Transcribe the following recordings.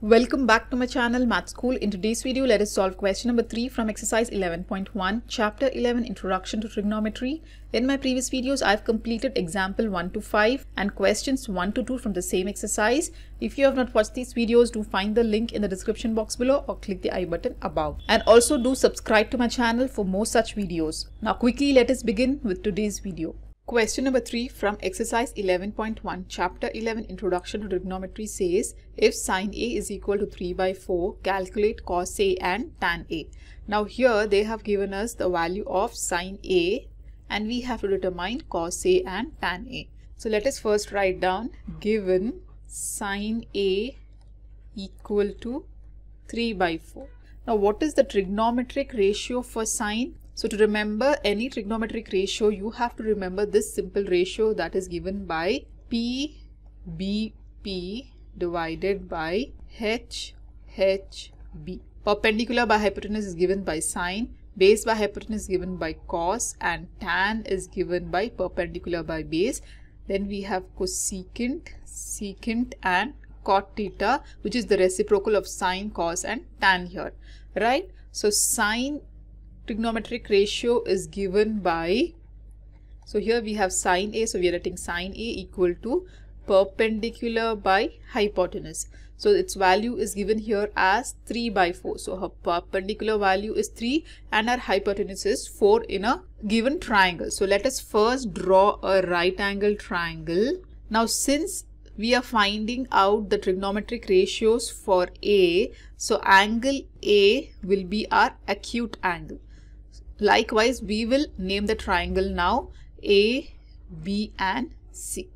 Welcome back to my channel Math School. In today's video, let us solve question number 3 from exercise 11.1, chapter 11, introduction to trigonometry. In my previous videos, I've completed example 1 to 5 and questions 1 to 2 from the same exercise. If you have not watched these videos, do find the link in the description box below or click the i button above. And also do subscribe to my channel for more such videos. Now quickly, let us begin with today's video. Question number 3 from exercise 11.1 chapter 11 introduction to trigonometry says if sine A is equal to 3 by 4 calculate cos A and tan A. Now here they have given us the value of sine A and we have to determine cos A and tan A. So let us first write down given sine A equal to 3 by 4. Now what is the trigonometric ratio for sine? So to remember any trigonometric ratio, you have to remember this simple ratio that is given by PBP divided by HHB. Perpendicular by hypotenuse is given by sine, base by hypotenuse is given by cos and tan is given by perpendicular by base. Then we have cosecant, secant and cot theta which is the reciprocal of sine, cos and tan here. Right? So sine trigonometric ratio is given by so here we have sine a so we are writing sine a equal to perpendicular by hypotenuse so its value is given here as 3 by 4 so her perpendicular value is 3 and her hypotenuse is 4 in a given triangle so let us first draw a right angle triangle now since we are finding out the trigonometric ratios for A. So angle A will be our acute angle. Likewise, we will name the triangle now A, B and C.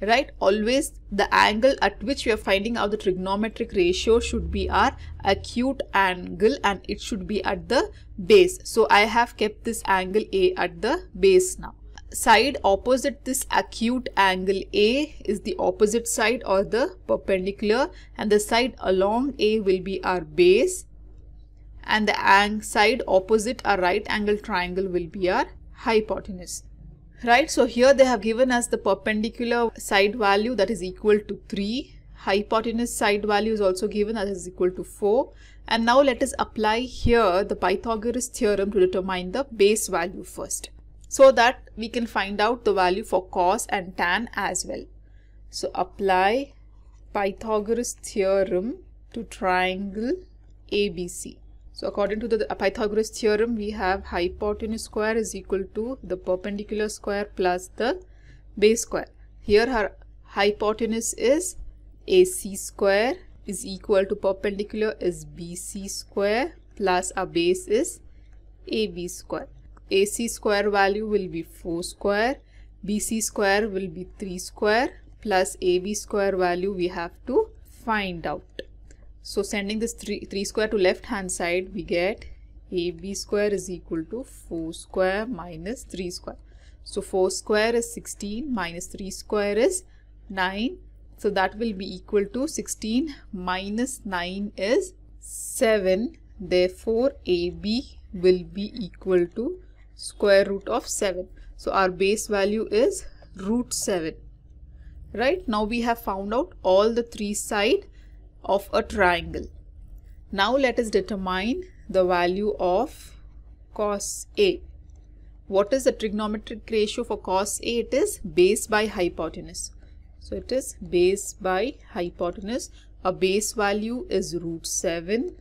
Right, always the angle at which we are finding out the trigonometric ratio should be our acute angle and it should be at the base. So I have kept this angle A at the base now. Side opposite this acute angle A is the opposite side or the perpendicular and the side along A will be our base and the side opposite a right angle triangle will be our hypotenuse. Right, so here they have given us the perpendicular side value that is equal to 3. Hypotenuse side value is also given that is equal to 4. And now let us apply here the Pythagoras theorem to determine the base value first. So that we can find out the value for cos and tan as well. So apply Pythagoras theorem to triangle ABC. So according to the Pythagoras theorem, we have hypotenuse square is equal to the perpendicular square plus the base square. Here our hypotenuse is AC square is equal to perpendicular is BC square plus our base is AB square. AC square value will be 4 square, BC square will be 3 square plus AB square value we have to find out. So sending this 3, 3 square to left hand side, we get AB square is equal to 4 square minus 3 square. So 4 square is 16 minus 3 square is 9. So that will be equal to 16 minus 9 is 7. Therefore AB will be equal to square root of 7. So our base value is root 7. Right now we have found out all the three side of a triangle. Now let us determine the value of cos A. What is the trigonometric ratio for cos A? It is base by hypotenuse. So it is base by hypotenuse. A base value is root 7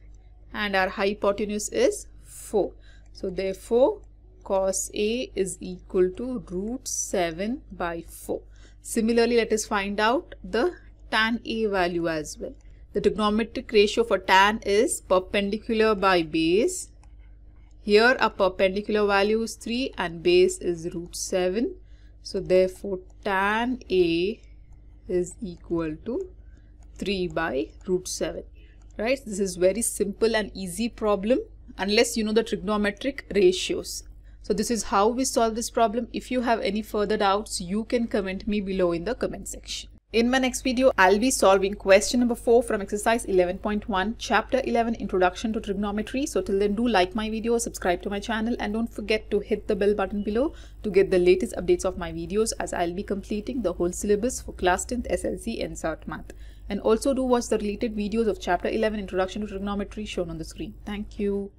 and our hypotenuse is 4. So therefore cos A is equal to root 7 by 4. Similarly, let us find out the tan A value as well. The trigonometric ratio for tan is perpendicular by base. Here a perpendicular value is 3 and base is root 7. So therefore tan A is equal to 3 by root 7. Right? This is very simple and easy problem unless you know the trigonometric ratios. So this is how we solve this problem. If you have any further doubts, you can comment me below in the comment section. In my next video, I'll be solving question number 4 from exercise 11.1, chapter 11, introduction to trigonometry. So till then, do like my video, subscribe to my channel and don't forget to hit the bell button below to get the latest updates of my videos as I'll be completing the whole syllabus for class 10th SLC and SAT math. And also do watch the related videos of chapter 11, introduction to trigonometry shown on the screen. Thank you.